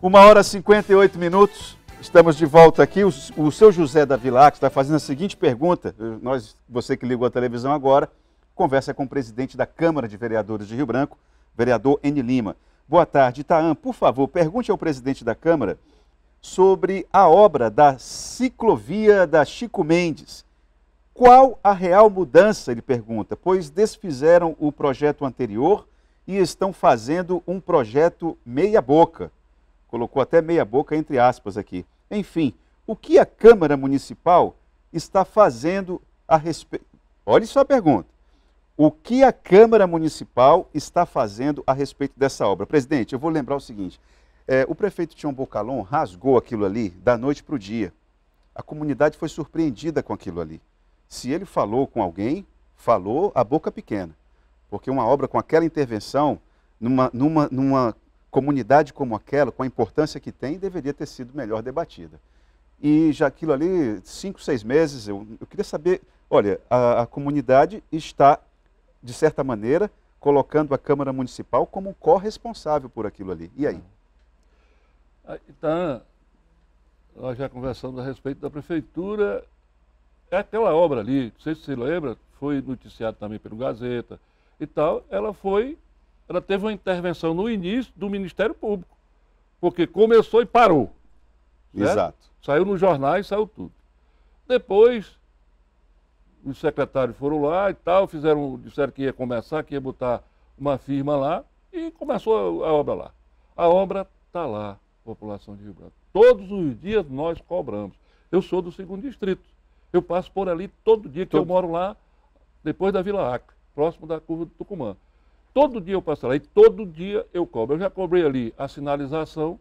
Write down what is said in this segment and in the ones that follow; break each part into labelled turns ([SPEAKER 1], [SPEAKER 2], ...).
[SPEAKER 1] Uma hora e 58 minutos, estamos de volta aqui. O, o seu José da que está fazendo a seguinte pergunta. Nós, você que ligou a televisão agora, conversa com o presidente da Câmara de Vereadores de Rio Branco, vereador N. Lima. Boa tarde, Itaan. Por favor, pergunte ao presidente da Câmara sobre a obra da ciclovia da Chico Mendes. Qual a real mudança, ele pergunta, pois desfizeram o projeto anterior e estão fazendo um projeto meia-boca colocou até meia boca entre aspas aqui. Enfim, o que a Câmara Municipal está fazendo a respeito. Olha só a pergunta. O que a Câmara Municipal está fazendo a respeito dessa obra? Presidente, eu vou lembrar o seguinte: é, o prefeito Tião Bocalon rasgou aquilo ali da noite para o dia. A comunidade foi surpreendida com aquilo ali. Se ele falou com alguém, falou a boca pequena. Porque uma obra com aquela intervenção, numa, numa, numa comunidade como aquela, com a importância que tem, deveria ter sido melhor debatida. E já aquilo ali, cinco, seis meses, eu, eu queria saber, olha, a, a comunidade está, de certa maneira, colocando a Câmara Municipal como um corresponsável por aquilo ali. E aí?
[SPEAKER 2] Ah, então, nós já conversamos a respeito da prefeitura. É aquela obra ali, não sei se você lembra, foi noticiado também pelo Gazeta e tal. Ela foi ela teve uma intervenção no início do Ministério Público, porque começou e parou. Certo? Exato. Saiu nos jornais, saiu tudo. Depois, os secretários foram lá e tal, fizeram, disseram que ia começar, que ia botar uma firma lá, e começou a, obra lá. A obra está lá, população de Rio Branco. Todos os dias nós cobramos. Eu sou do segundo distrito. Eu passo por ali todo dia que todo... eu moro lá, depois da Vila Acre, próximo da curva do Tucumã todo dia eu passo lá e todo dia eu cobro. Eu já cobrei ali a sinalização,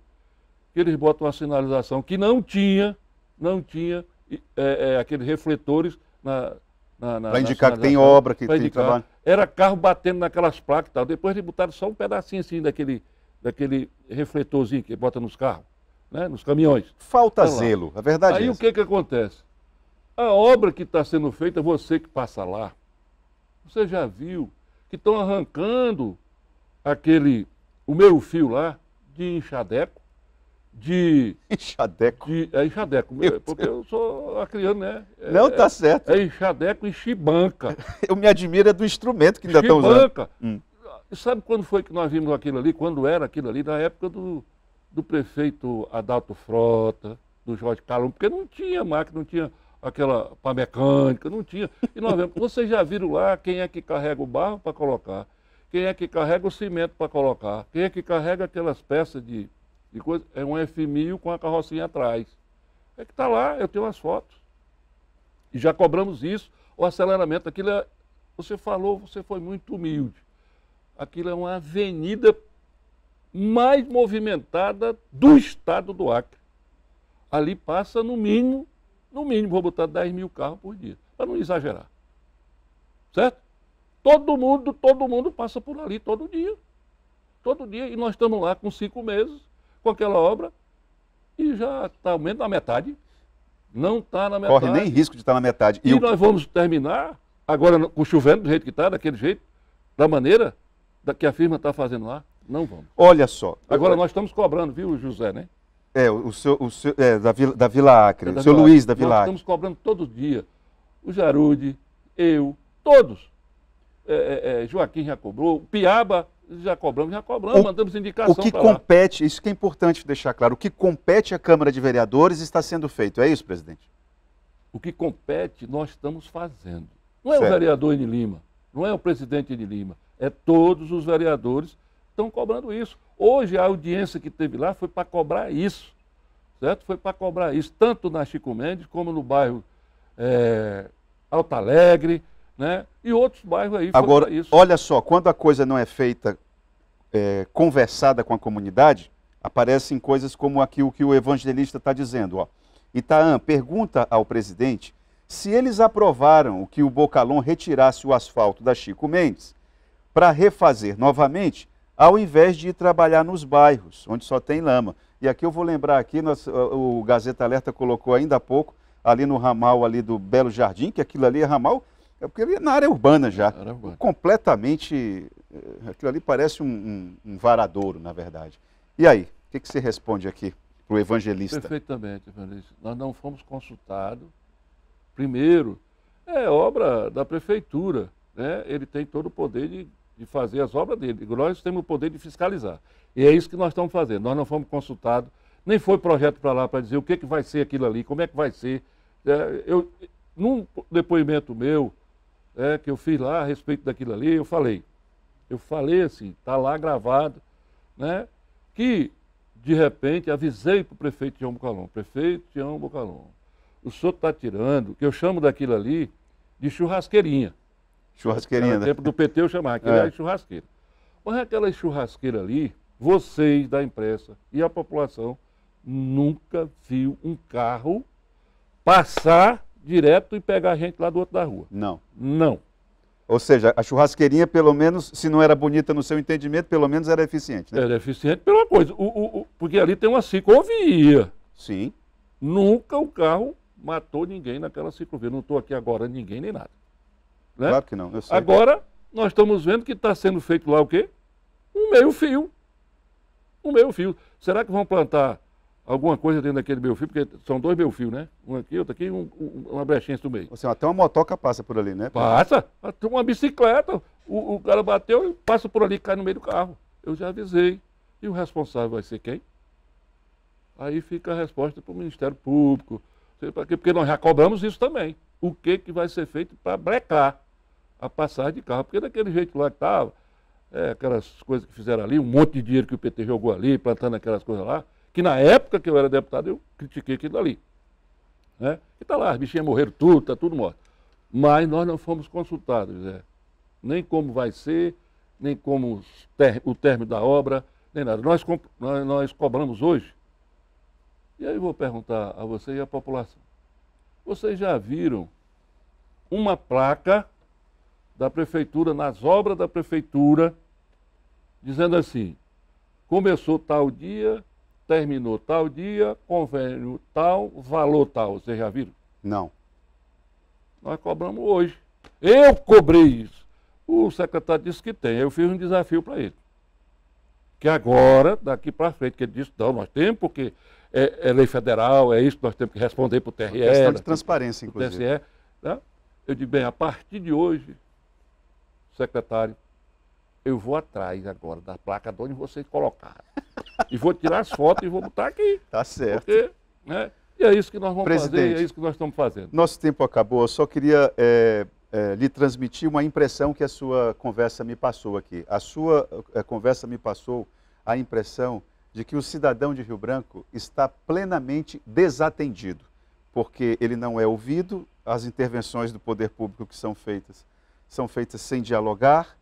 [SPEAKER 2] eles botam uma sinalização que não tinha, não tinha é, é, aqueles refletores na. na, na para indicar que tem obra, que tem indicar. trabalho. Era carro batendo naquelas placas e tal. Depois eles botaram só um pedacinho assim daquele, daquele refletorzinho que bota nos carros, né? nos caminhões. Falta zelo, a verdade Aí é o que, que acontece? A obra que está sendo feita, você que passa lá, você já viu que estão arrancando aquele, o meio fio lá, de enxadeco, de. Enxadeco? De, é enxadeco, Meu é, porque Deus. eu sou a criança né? É, Não, tá é, certo. É, é enxadeco e chibanca. Eu me admiro é do instrumento que ainda estão tá usando. Chibanca. Hum. E sabe quando foi que nós vimos aquilo ali? Quando era aquilo ali? Na época do, do prefeito Adalto Frota, do Jorge Calum, porque não tinha máquina, não tinha aquela para mecânica, não tinha. E nós vemos, vocês já viram lá quem é que carrega o barro para colocar, quem é que carrega o cimento para colocar, quem é que carrega aquelas peças de, de coisa. É um F1000 com a carrocinha atrás. É que está lá, eu tenho as fotos. E já cobramos isso, o aceleramento, aquilo é, você falou, você foi muito humilde. Aquilo é uma avenida mais movimentada do estado do Acre. Ali passa, no mínimo, no mínimo, vou botar 10 mil carros por dia, para não exagerar. Certo? Todo mundo, todo mundo passa por ali todo dia. Todo dia. E nós estamos lá com cinco meses, com aquela obra, e já está ao menos na metade. Não está na metade. Corre nem risco
[SPEAKER 1] de estar tá na metade. E, e o... nós vamos
[SPEAKER 2] terminar, agora com chovendo do jeito que está, daquele jeito, da maneira que a firma está fazendo lá. Não vamos.
[SPEAKER 1] Olha só. Agora eu... nós
[SPEAKER 2] estamos cobrando, viu,
[SPEAKER 1] José, né? É, o seu, o seu é, da, Vila, da Vila Acre, é da o seu Vila Luiz da Vila Acre. Nós
[SPEAKER 2] estamos cobrando todo dia. O Jarude, eu, todos. É, é, é Joaquim já cobrou, Piaba já cobramos, já cobramos, o, mandamos indicação. O que
[SPEAKER 1] compete, lá. isso que é importante deixar claro, o que compete à Câmara de Vereadores está sendo feito, é isso, presidente? O que compete, nós estamos fazendo. Não é certo. o vereador de Lima, não é o presidente de Lima,
[SPEAKER 2] é todos os vereadores estão cobrando isso. Hoje a audiência que teve lá foi para cobrar isso, certo? Foi para cobrar isso, tanto na Chico Mendes como no bairro é, Alto Alegre, né? E outros bairros aí. Agora, isso.
[SPEAKER 1] olha só, quando a coisa não é feita é, conversada com a comunidade, aparecem coisas como aqui o que o evangelista está dizendo, ó. Itaã pergunta ao presidente se eles aprovaram o que o Bocalon retirasse o asfalto da Chico Mendes para refazer novamente ao invés de ir trabalhar nos bairros, onde só tem lama. E aqui eu vou lembrar aqui, nós, o Gazeta Alerta colocou ainda há pouco, ali no ramal ali do Belo Jardim, que aquilo ali é ramal, é porque ele é na área urbana já. Área urbana. Completamente, eh, aquilo ali parece um, um, um, varadouro, na verdade. E aí, o que, que você responde aqui para o evangelista?
[SPEAKER 2] Perfeitamente, evangelista. Nós não fomos consultados. Primeiro, é obra da prefeitura, né? Ele tem todo o poder de de fazer as obras dele. Nós temos o poder de fiscalizar. E é isso que nós estamos fazendo. Nós não fomos consultados, nem foi projeto para lá para dizer o que, que vai ser aquilo ali, como é que vai ser. É, eu, num depoimento meu, é, que eu fiz lá a respeito daquilo ali, eu falei, eu falei assim, está lá gravado, né, que de repente avisei para o prefeito Tião Bocalon, prefeito Tião Bocalon, o senhor está tirando, que eu chamo daquilo ali de churrasqueirinha. Churrasqueirinha, Era né? tempo do PT eu chamava, aquela é. era churrasqueira. Mas é aquela churrasqueira ali, vocês da imprensa e a população nunca viu um carro passar
[SPEAKER 1] direto e pegar a gente lá do outro da rua. Não. Não. Ou seja, a churrasqueirinha, pelo menos, se não era bonita no seu entendimento, pelo menos era eficiente.
[SPEAKER 2] Né? Era eficiente pela coisa. O, o, o, porque ali tem uma ciclovia. Sim. Nunca o carro matou ninguém naquela ciclovia. Não estou aqui agora ninguém nem nada.
[SPEAKER 1] Né? Claro que não. Agora,
[SPEAKER 2] nós estamos vendo que está sendo feito lá o quê? Um meio fio. Um meio fio. Será que vão plantar alguma coisa dentro daquele meio fio? Porque são dois meio fios, né? Um aqui, outro aqui, um, um, uma
[SPEAKER 1] brechinha no meio. até uma motoca passa por ali, né? Passa.
[SPEAKER 2] Uma bicicleta. O, o cara bateu e passa por ali, cai no meio do carro. Eu já avisei. E o responsável vai ser quem? Aí fica a resposta para o Ministério Público. Porque nós já cobramos isso também. O que, que vai ser feito para brecar? a passagem de carro, porque daquele jeito lá que estava, é, aquelas coisas que fizeram ali, um monte de dinheiro que o PT jogou ali, plantando aquelas coisas lá, que na época que eu era deputado eu critiquei aquilo ali. Né? E está lá, as bichinhas morreram tudo, está tudo morto. Mas nós não fomos consultados, Zé. Nem como vai ser, nem como o término da obra, nem nada. Nós, nós, nós cobramos hoje. E aí eu vou perguntar a você e à população. Vocês já viram uma placa da prefeitura, nas obras da prefeitura, dizendo assim: começou tal dia, terminou tal dia, convênio tal, valor tal. Vocês já viram? Não. Nós cobramos hoje. Eu cobrei isso. O secretário disse que tem. Eu fiz um desafio para ele. Que agora, daqui para frente, que ele disse, não, nós temos, porque é, é, lei federal, é isso que nós temos que responder para o TRE. Questão de transparência, inclusive. TSE, né? Eu digo, bem, a partir de hoje, secretário, eu vou atrás agora da placa de onde vocês colocaram. e vou tirar as fotos e vou botar aqui. Tá certo. Porque, né? E é isso que nós vamos é Presidente, fazer, é isso que nós estamos fazendo.
[SPEAKER 1] Nosso tempo acabou, eu só queria é, é, lhe transmitir uma impressão que a sua conversa me passou aqui. A sua a é, conversa me passou a impressão de que o cidadão de Rio Branco está plenamente desatendido, porque ele não é ouvido, as intervenções do poder público que são feitas são feitas sem dialogar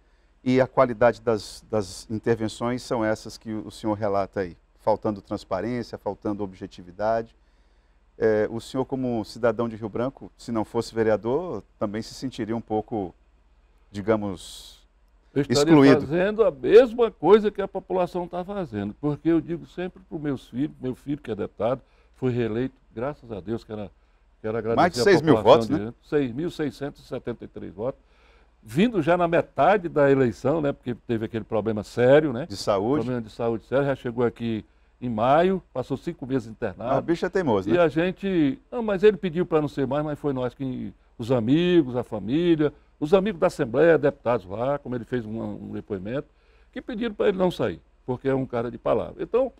[SPEAKER 1] e a qualidade das, das intervenções são essas que o senhor relata aí, faltando transparência, faltando objetividade. É, o senhor, como cidadão de Rio Branco, se não fosse vereador, também se sentiria um pouco, digamos, eu estaria excluído. fazendo
[SPEAKER 2] a mesma coisa que a população está fazendo, porque eu digo sempre para os meus filhos, meu filho que é deputado, foi reeleito, graças a Deus, que era Quero agradecer Mais de 6 mil votos, né? 6.673 votos vindo já na metade da eleição, né, porque teve aquele problema sério, né? De saúde. Problema de saúde sério, já chegou aqui em maio, passou cinco meses internado. Ah, o bicho é teimoso, né? E a gente, não, mas ele pediu para não ser mais, mas foi nós que, os amigos, a família, os amigos da Assembleia, deputados lá, como ele fez um, um depoimento, que pediram para ele não sair, porque é um cara de palavra. Então,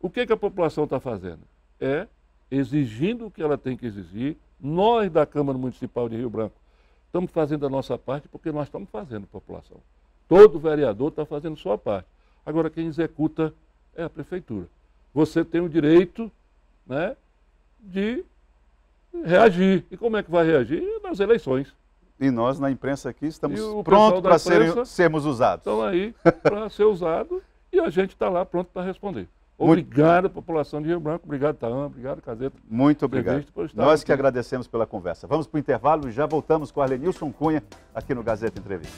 [SPEAKER 2] o que, que a população está fazendo? É exigindo o que ela tem que exigir, nós da Câmara Municipal de Rio Branco, Estamos fazendo a nossa parte porque nós estamos fazendo, população. Todo vereador está fazendo sua parte. Agora, quem executa é a prefeitura. Você tem o direito né, de reagir. E como é que vai
[SPEAKER 1] reagir? Nas eleições. E nós, na imprensa aqui, estamos prontos para sermos usados. Estão aí
[SPEAKER 2] para ser usado e a gente está lá pronto para responder.
[SPEAKER 1] Obrigado, Muito... população de Rio Branco. Obrigado, Taan. Obrigado, Caseta. Muito obrigado. Nós que agradecemos pela conversa. Vamos para o intervalo e já voltamos com Arlenilson Cunha aqui no Gazeta Entrevista.